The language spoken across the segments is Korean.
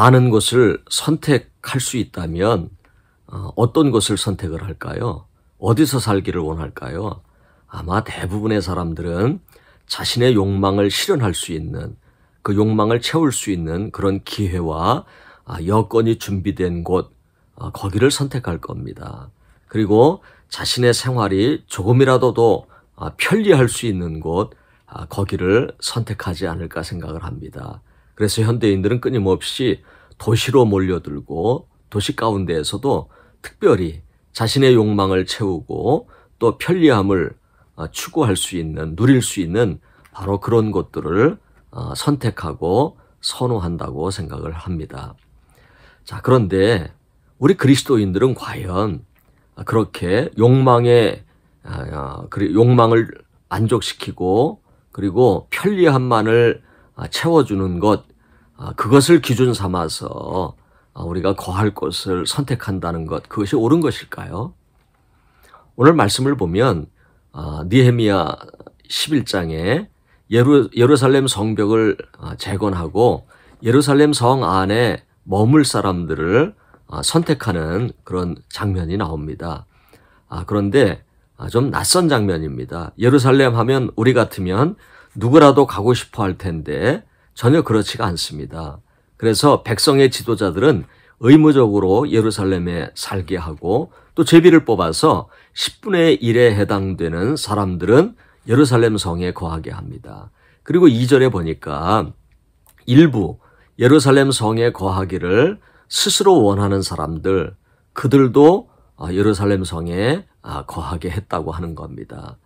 가는 곳을 선택할 수 있다면 어, 어떤 곳을 선택을 할까요? 어디서 살기를 원할까요? 아마 대부분의 사람들은 자신의 욕망을 실현할 수 있는 그 욕망을 채울 수 있는 그런 기회와 아, 여건이 준비된 곳, 어, 거기를 선택할 겁니다. 그리고 자신의 생활이 조금이라도 더 아, 편리할 수 있는 곳, 아, 거기를 선택하지 않을까 생각을 합니다. 그래서 현대인들은 끊임없이 도시로 몰려들고 도시 가운데에서도 특별히 자신의 욕망을 채우고 또 편리함을 어, 추구할 수 있는 누릴 수 있는 바로 그런 것들을 어, 선택하고 선호한다고 생각을 합니다. 자, 그런데 우리 그리스도인들은 과연 그렇게 욕망에 아, 아, 욕망을 만족시키고 그리고 편리함만을 아, 채워주는 것 아, 그것을 기준 삼아서 아, 우리가 거할 곳을 선택한다는 것 그것이 옳은 것일까요? 오늘 말씀을 보면 아, 니헤미야 11장에 예루, 예루살렘 성벽을 재건하고 예루살렘 성 안에 머물 사람들을 선택하는 그런 장면이 나옵니다. 그런데 좀 낯선 장면입니다. 예루살렘 하면 우리 같으면 누구라도 가고 싶어 할 텐데 전혀 그렇지가 않습니다. 그래서 백성의 지도자들은 의무적으로 예루살렘에 살게 하고 또 제비를 뽑아서 10분의 1에 해당되는 사람들은 예루살렘 성에 거하게 합니다. 그리고 2절에 보니까 일부 예루살렘 성에 거하기를 스스로 원하는 사람들 그들도 아, 예루살렘 성에 아, 거하게 했다고 하는 겁니다.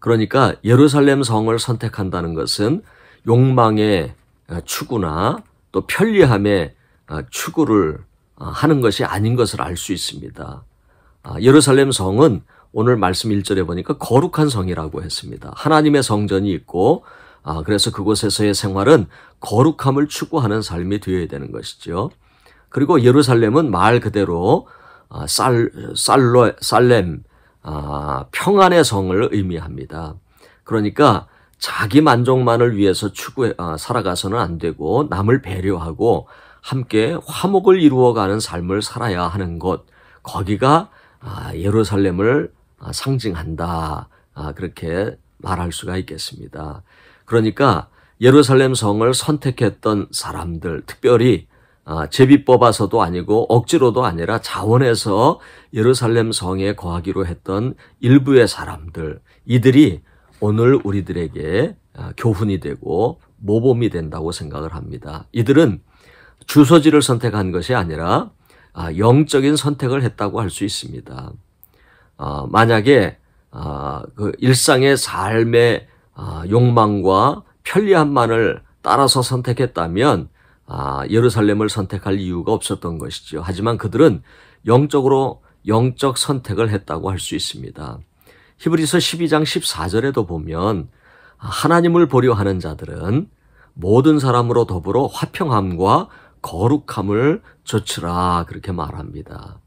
그러니까 예루살렘 성을 선택한다는 것은 욕망의 어, 추구나 또 편리함의 어, 추구를 어, 하는 것이 아닌 것을 알 수 있습니다. 아, 예루살렘 성은 오늘 말씀 1절에 보니까 거룩한 성이라고 했습니다. 하나님의 성전이 있고 아, 그래서 그곳에서의 생활은 거룩함을 추구하는 삶이 되어야 되는 것이죠. 그리고 예루살렘은 말 그대로 쌀, 아, 쌀로, 살렘, 평안의 성을 의미합니다. 그러니까 자기 만족만을 위해서 추구해 아, 살아가서는 안 되고 남을 배려하고 함께 화목을 이루어가는 삶을 살아야 하는 것 거기가 아, 예루살렘을 아, 상징한다 아, 그렇게 말할 수가 있겠습니다. 그러니까 예루살렘 성을 선택했던 사람들 특별히 아, 제비 뽑아서도 아니고 억지로도 아니라 자원해서 예루살렘 성에 거하기로 했던 일부의 사람들 이들이 오늘 우리들에게 아, 교훈이 되고 모범이 된다고 생각을 합니다. 이들은 주소지를 선택한 것이 아니라 아, 영적인 선택을 했다고 할 수 있습니다. 아, 만약에 그 일상의 삶의 욕망과 편리함만을 따라서 선택했다면 예루살렘을 선택할 이유가 없었던 것이죠. 하지만 그들은 영적으로 영적 선택을 했다고 할 수 있습니다. 히브리서 12장 14절에도 보면 하나님을 보려 하는 자들은 모든 사람으로 더불어 화평함과 거룩함을 좇으라 그렇게 말합니다.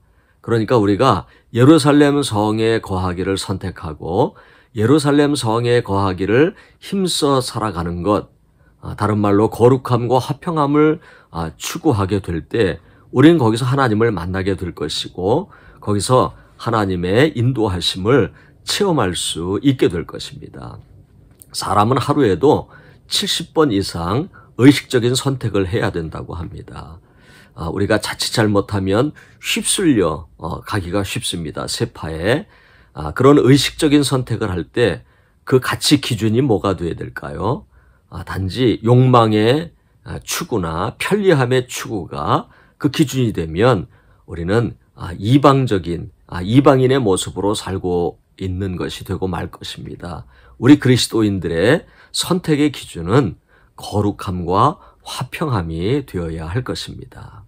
그러니까 우리가 예루살렘 성에 거하기를 선택하고 예루살렘 성에 거하기를 힘써 살아가는 것 아, 다른 말로 거룩함과 화평함을 아, 추구하게 될 때 우리는 거기서 하나님을 만나게 될 것이고 거기서 하나님의 인도하심을 체험할 수 있게 될 것입니다. 사람은 하루에도 70번 이상 의식적인 선택을 해야 된다고 합니다. 아, 우리가 자칫 잘못하면 휩쓸려 어, 가기가 쉽습니다. 세파에 아, 그런 의식적인 선택을 할 때 그 가치 기준이 뭐가 돼야 될까요? 아, 단지 욕망의 추구나 편리함의 추구가 그 기준이 되면 우리는 이방적인 이방인의 모습으로 살고 있는 것이 되고 말 것입니다. 우리 그리스도인들의 선택의 기준은 거룩함과 화평함이 되어야 할 것입니다.